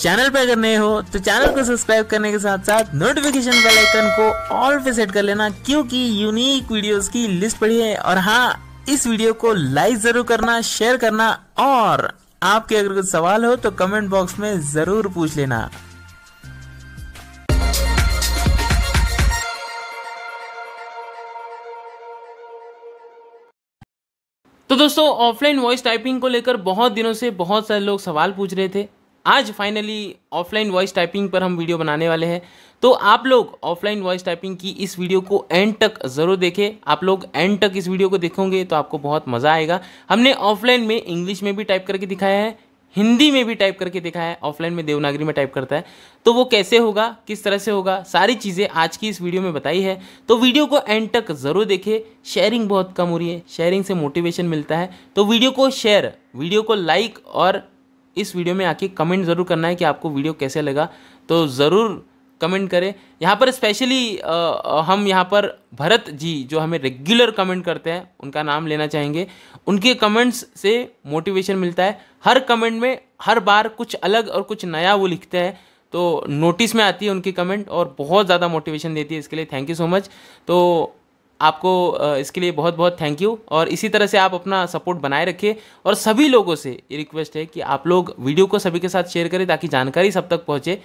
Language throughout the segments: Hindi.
चैनल पर अगर नए हो तो चैनल को सब्सक्राइब करने के साथ साथ नोटिफिकेशन बेल आइकन को ऑल पे सेट कर लेना क्योंकि यूनिक वीडियोस की लिस्ट पड़ी है और हाँ इस वीडियो को लाइक जरूर करना शेयर करना और आपके अगर कुछ सवाल हो तो कमेंट बॉक्स में जरूर पूछ लेना तो दोस्तों ऑफलाइन वॉइस टाइपिंग को लेकर बहुत दिनों से बहुत सारे लोग सवाल पूछ रहे थे आज फाइनली ऑफलाइन वॉइस टाइपिंग पर हम वीडियो बनाने वाले हैं तो आप लोग ऑफलाइन वॉइस टाइपिंग की इस वीडियो को एंड तक ज़रूर देखें आप लोग एंड तक इस वीडियो को देखोगे तो आपको बहुत मज़ा आएगा हमने ऑफलाइन में इंग्लिश में भी टाइप करके दिखाया है हिंदी में भी टाइप करके दिखाया है ऑफलाइन में देवनागरी में टाइप करता है तो वो कैसे होगा किस तरह से होगा सारी चीज़ें आज की इस वीडियो में बताई है तो वीडियो को एंड तक ज़रूर देखें शेयरिंग बहुत कम हो रही है शेयरिंग से मोटिवेशन मिलता है तो वीडियो को शेयर वीडियो को लाइक और इस वीडियो में आके कमेंट ज़रूर करना है कि आपको वीडियो कैसे लगा तो ज़रूर कमेंट करें यहाँ पर स्पेशली हम यहाँ पर भरत जी जो हमें रेगुलर कमेंट करते हैं उनका नाम लेना चाहेंगे उनके कमेंट्स से मोटिवेशन मिलता है हर कमेंट में हर बार कुछ अलग और कुछ नया वो लिखते हैं तो नोटिस में आती है उनकी कमेंट और बहुत ज़्यादा मोटिवेशन देती है इसके लिए थैंक यू सो मच तो आपको इसके लिए बहुत बहुत थैंक यू और इसी तरह से आप अपना सपोर्ट बनाए रखिए और सभी लोगों से ये रिक्वेस्ट है कि आप लोग वीडियो को सभी के साथ शेयर करें ताकि जानकारी सब तक पहुँचे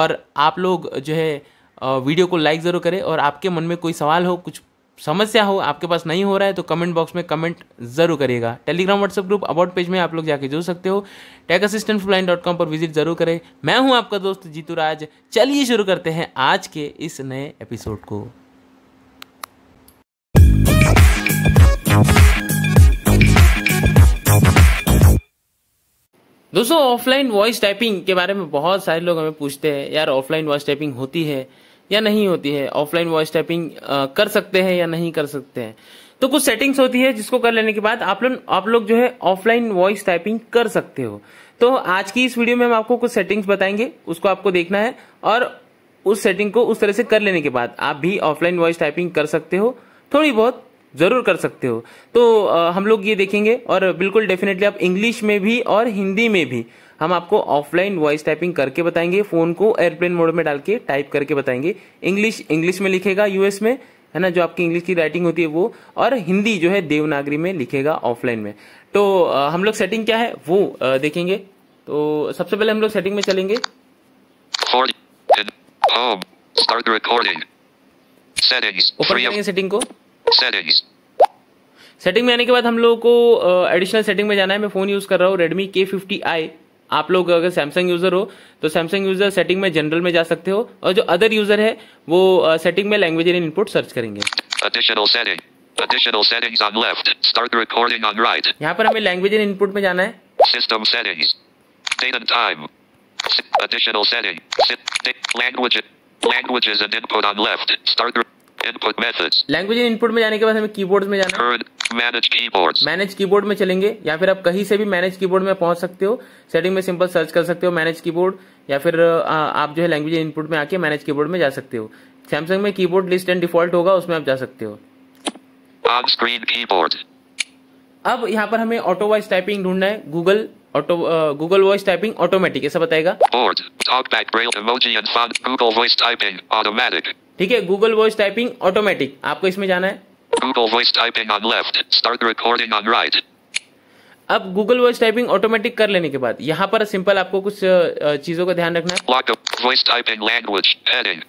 और आप लोग जो है वीडियो को लाइक ज़रूर करें और आपके मन में कोई सवाल हो कुछ समस्या हो आपके पास नहीं हो रहा है तो कमेंट बॉक्स में कमेंट जरूर करिएगा Telegram WhatsApp group about page में आप लोग जाके जुड़ सकते हो टेक असिस्टेंट फ्लाइन डॉट कॉम पर विजिट जरूर करें मैं हूं आपका दोस्त जीतू राज चलिए शुरू करते हैं आज के इस नए एपिसोड को दोस्तों ऑफलाइन वॉइस टाइपिंग के बारे में बहुत सारे लोग हमें पूछते हैं यार ऑफलाइन वॉइस टाइपिंग होती है या नहीं होती है ऑफलाइन वॉइस टाइपिंग कर सकते हैं या नहीं कर सकते हैं तो कुछ सेटिंग्स होती है जिसको कर लेने के बाद आप लोग आप लोग जो है ऑफलाइन वॉइस टाइपिंग कर सकते हो तो आज की इस वीडियो में हम आपको कुछ सेटिंग्स बताएंगे उसको आपको देखना है और उस सेटिंग को उस तरह से कर लेने के बाद आप भी ऑफलाइन वॉइस टाइपिंग कर सकते हो थोड़ी बहुत ज़रूर कर सकते हो तो आ, हम लोग ये देखेंगे और बिल्कुल डेफिनेटली आप इंग्लिश में भी और हिंदी में भी हम आपको ऑफलाइन वॉइस टाइपिंग करके बताएंगे फ़ोन को एयरप्लेन मोड में डाल के टाइप करके बताएंगे इंग्लिश इंग्लिश में लिखेगा यूएस में है ना जो आपकी इंग्लिश की राइटिंग होती है वो और हिंदी जो है देवनागरी में लिखेगा ऑफलाइन में तो आ, हम लोग सेटिंग क्या है वो आ, देखेंगे तो सबसे पहले हम लोग सेटिंग में चलेंगे ओपन करेंगे सेटिंग को Settings. सेटिंग में आने के बाद हम लोगों को एडिशनल सेटिंग में जाना है मैं फोन यूज कर रहा हूँ रेडमी के फिफ्टी आई आप लोग अगर सैमसंग यूजर हो तो सैमसंग यूजर सेटिंग में जनरल में जा सकते हो और जो अदर यूजर है वो सेटिंग में लैंग्वेज इन इनपुट सर्च करेंगे right. यहाँ पर हमें लैंग्वेज इन इनपुट में जाना है system settings Date and time. Additional setting. Language. Languages input message language input में जाने के बाद हमें कीबोर्ड में जाना Turn, manage keyboards. Manage keyboard में चलेंगे या फिर आप कहीं से भी मैनेज कीबोर्ड में पहुंच सकते हो सेटिंग में सिंपल सर्च कर सकते हो मैनेज कीबोर्ड या फिर आप जो है लैंग्वेज इनपुट में आके मैनेज कीबोर्ड में जा सकते हो सैमसंग में कीबोर्ड लिस्ट एंड डिफॉल्ट होगा उसमें आप जा सकते हो ऑन स्क्रीन कीबोर्ड अब यहाँ पर हमें ऑटो वॉइस टाइपिंग ढूंढना है Google auto Google voice typing automatic ऐसा बताएगा board, talk braille, emoji and font, Google voice typing, automatic ठीक है गूगल वॉइस टाइपिंग ऑटोमेटिक आपको इसमें जाना है Google voice typing on left start recording on right अब गूगल वॉइस टाइपिंग ऑटोमेटिक कर लेने के बाद यहाँ पर सिंपल आपको कुछ चीजों का ध्यान रखना है voice typing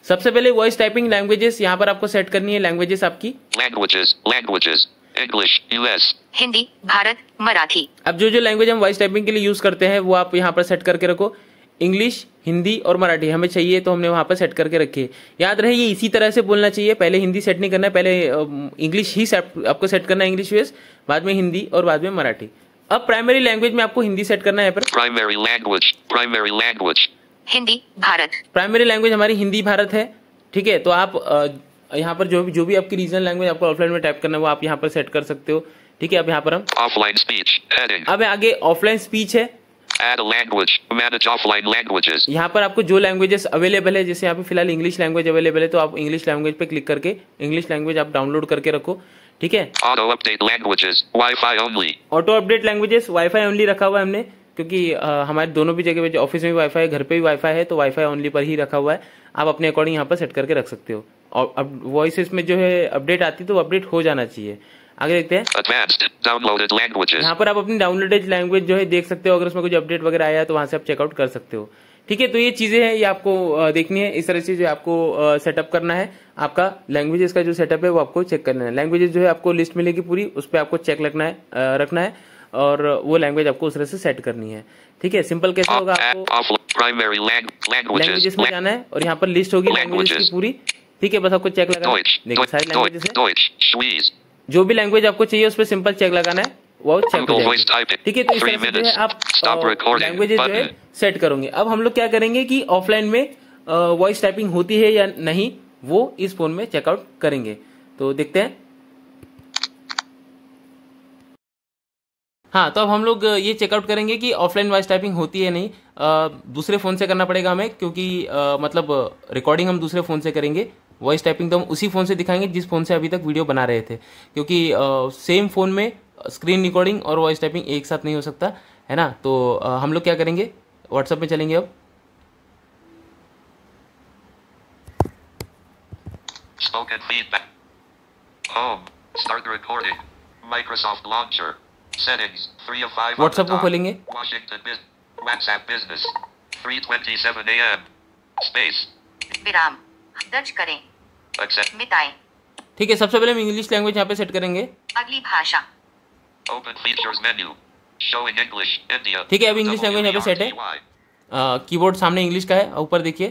सबसे पहले वॉइस टाइपिंग लैंग्वेजेस यहाँ पर आपको सेट करनी है लैंग्वेजेस आपकी languages languages English US Hindi Bharat Marathi अब जो जो लैंग्वेज हम वॉइस टाइपिंग के लिए यूज करते हैं वो आप यहाँ पर सेट करके रखो इंग्लिश हिंदी और मराठी हमें चाहिए तो हमने वहाँ पर सेट करके रखी है याद रहे ये इसी तरह से बोलना चाहिए पहले हिंदी सेट नहीं करना है पहले इंग्लिश ही सेट आपको सेट करना है इंग्लिश यूएस बाद में हिंदी और बाद में मराठी अब प्राइमरी लैंग्वेज में आपको हिंदी सेट करना है पर primary language primary language Hindi Bharat primary language हमारी हिंदी भारत है ठीक है तो आप यहाँ पर जो भी जो भी आपकी रीजनल लैंग्वेज आपको ऑफलाइन में टाइप करना है वो आप यहाँ पर सेट कर सकते हो ठीक है अब यहाँ पर हम ऑफलाइन स्पीच अब आगे ऑफलाइन स्पीच है Add a language. Manage offline languages. यहाँ पर आपको जो लैंग्वेजेस अवेलेबल है जैसे यहाँ पे फिलहाल इंग्लिश लैंग्वेज अवेलेबल है तो आप इंग्लिश लैंग्वेज पे क्लिक करके इंग्लिश लैंग्वेज आप डाउनलोड करके रखो ठीक है auto update languages wifi only auto update languages wifi only रखा हुआ है हमने क्योंकि हमारे दोनों भी जगह पे ऑफिस में वाईफाई है घर पे भी वाईफाई है तो वाईफाई ओनली पर ही रखा हुआ है आप अपने अकॉर्डिंग यहाँ पर सेट करके रख सकते हो और अब वॉइस में जो है अपडेट आती है तो अपडेट हो जाना चाहिए आगे देखते हैं यहाँ पर आप अपनी डाउनलोडेड लैंग्वेज जो है देख सकते हो अगर उसमें कुछ अपडेट वगैरह आया तो वहां से आप चेकआउट कर सकते हो ठीक है तो ये चीजें हैं ये आपको देखनी है इस तरह से जो आपको सेटअप करना है आपका लैंग्वेजेस का जो सेटअप है वो आपको चेक करना है लैंग्वेजेस जो है आपको लिस्ट मिलेगी पूरी उस पर आपको चेक रखना है रखना है और वो लैंग्वेज आपको उस तरह से सेट करनी है ठीक है सिंपल कैसे होगा आपको लैंग्वेजेस में जाना है और यहाँ पर लिस्ट होगी लैंग्वेजेस की पूरी ठीक है बस आपको चेक लगाना है देखिए सारी लैंग्वेजेस है जो भी लैंग्वेज आपको चाहिए उस पर सिंपल चेक लगाना है वो चेक हो जाएगी ठीक है तो इस तरह से आप लैंग्वेजेस जो है सेट करोगे अब हम लोग क्या करेंगे कि ऑफलाइन में वॉइस टाइपिंग होती है या नहीं वो इस फोन में चेकआउट करेंगे तो देखते हैं हाँ तो अब हम लोग ये चेकआउट करेंगे कि ऑफलाइन वॉइस टाइपिंग होती है नहीं आ, दूसरे फ़ोन से करना पड़ेगा हमें क्योंकि आ, मतलब रिकॉर्डिंग हम दूसरे फ़ोन से करेंगे वॉइस टाइपिंग तो हम उसी फ़ोन से दिखाएंगे जिस फ़ोन से अभी तक वीडियो बना रहे थे क्योंकि सेम फ़ोन में स्क्रीन रिकॉर्डिंग और वॉइस टाइपिंग एक साथ नहीं हो सकता है ना तो आ, हम लोग क्या करेंगे व्हाट्सअप में चलेंगे अब Spoken feedback. Home. Start recording. Microsoft Launcher. Settings. Three of five. WhatsApp को खोलेंगे. Washington Business. WhatsApp Business. 3:27 a.m. Space. विराम. दर्ज करें. ठीक है सबसे पहले हम इंग्लिश लैंग्वेज यहाँ पे सेट करेंगे अगली भाषा ठीक है अब इंग्लिश लैंग्वेज यहाँ पे सेट है कीबोर्ड सामने इंग्लिश का है ऊपर देखिए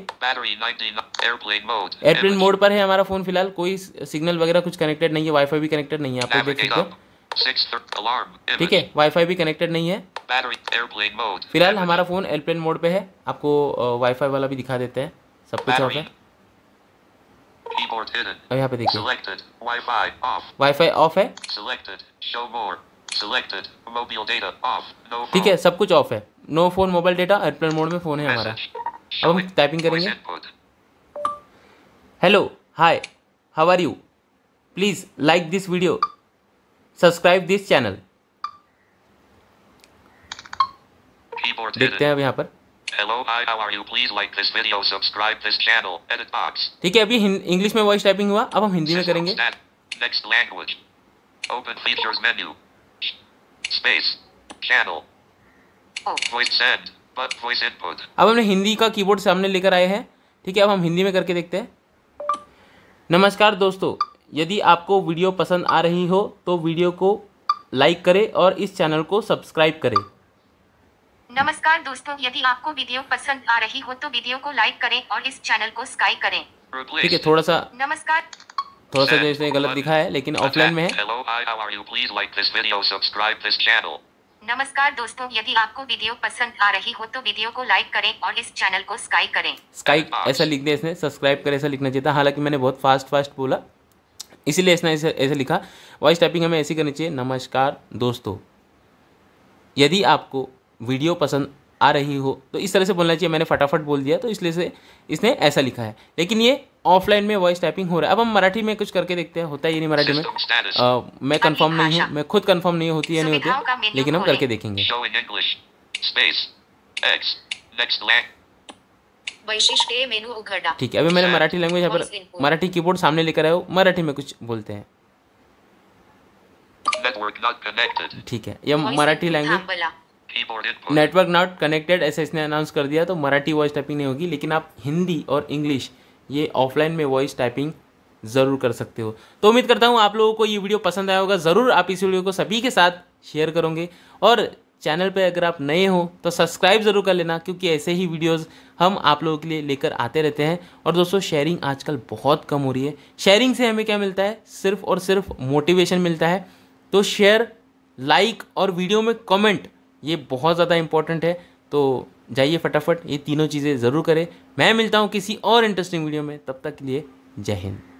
एयरप्लेन मोड पर है हमारा फोन फिलहाल कोई सिग्नल वगैरह कुछ कनेक्टेड नहीं है वाईफाई भी कनेक्टेड नहीं है आप देख सकते हो ठीक है वाईफाई भी कनेक्टेड नहीं है फिलहाल हमारा फोन एयरप्लेन मोड पे है आपको वाईफाई वाला भी दिखा देते हैं सब कुछ ऑफ है और oh, यहाँ पे देखिए वाईफाई ऑफ है ठीक है सब कुछ ऑफ है no phone mobile data airplane mode में फोन है हमारा अब हम टाइपिंग करेंगे hello hi how are you please like this video subscribe this channel देखते हैं अब यहाँ पर Hello, hi, how are you? Please like this video, subscribe this channel, edit box. ठीक है अभी इंग्लिश में वॉइस टाइपिंग हुआ अब हम हिंदी में करेंगे Next language. Open features menu. Space. Channel. Voice send. But voice input. अब हमने हिंदी का कीबोर्ड सामने लेकर आए हैं ठीक है अब हम हिंदी में करके देखते हैं नमस्कार दोस्तों यदि आपको वीडियो पसंद आ रही हो तो वीडियो को लाइक करें और इस चैनल को सब्सक्राइब करें नमस्कार दोस्तों यदि आपको वीडियो पसंद आ रही हो तो वीडियो को लाइक करें और इस चैनल को स्काई करें ठीक है थोड़ा सा नमस्कार थोड़ा सा इसने गलत दिखा है लेकिन ऑफलाइन में है नमस्कार दोस्तों यदि आपको वीडियो पसंद आ रही हो तो वीडियो को लाइक करें और इस चैनल को स्काई करें स्काई ऐसा लिख दिया इसने सब्सक्राइब करें ऐसा लिखना चाहिए था हालांकि मैंने बहुत फास्ट फास्ट बोला इसीलिए इसने ऐसे ऐसे लिखा वॉइस टाइपिंग हमें ऐसी करनी चाहिए नमस्कार दोस्तों यदि आपको वीडियो पसंद आ रही हो तो इस तरह से बोलना चाहिए मैंने फटाफट बोल दिया तो इसलिए से इसने ऐसा लिखा है लेकिन ये ऑफलाइन में वॉइस टाइपिंग हो रहा है अब हम मराठी में कुछ करके देखते हैं होता है ये नहीं मराठी में आ, मैं कंफर्म नहीं हूँ मैं खुद कंफर्म नहीं होती या नहीं होती लेकिन हम करके देखेंगे ठीक है अभी मैंने मराठी लैंग्वेज यहाँ पर मराठी कीबोर्ड सामने लेकर आया हो मराठी में कुछ बोलते हैं ठीक है यह Marathi language network not connected ऐसा इसने अनाउंस कर दिया तो मराठी वॉइस टाइपिंग नहीं होगी लेकिन आप हिंदी और इंग्लिश ये ऑफलाइन में वॉइस टाइपिंग ज़रूर कर सकते हो तो उम्मीद करता हूँ आप लोगों को ये वीडियो पसंद आया होगा ज़रूर आप इस वीडियो को सभी के साथ शेयर करोगे और चैनल पर अगर आप नए हो तो सब्सक्राइब ज़रूर कर लेना क्योंकि ऐसे ही वीडियोस हम आप लोगों के लिए लेकर आते रहते हैं और दोस्तों शेयरिंग आजकल बहुत कम हो रही है शेयरिंग से हमें क्या मिलता है सिर्फ और सिर्फ मोटिवेशन मिलता है तो शेयर लाइक और वीडियो में कमेंट ये बहुत ज़्यादा इंपॉर्टेंट है तो जाइए फटाफट ये तीनों चीज़ें ज़रूर करें मैं मिलता हूँ किसी और इंटरेस्टिंग वीडियो में तब तक के लिए जय हिंद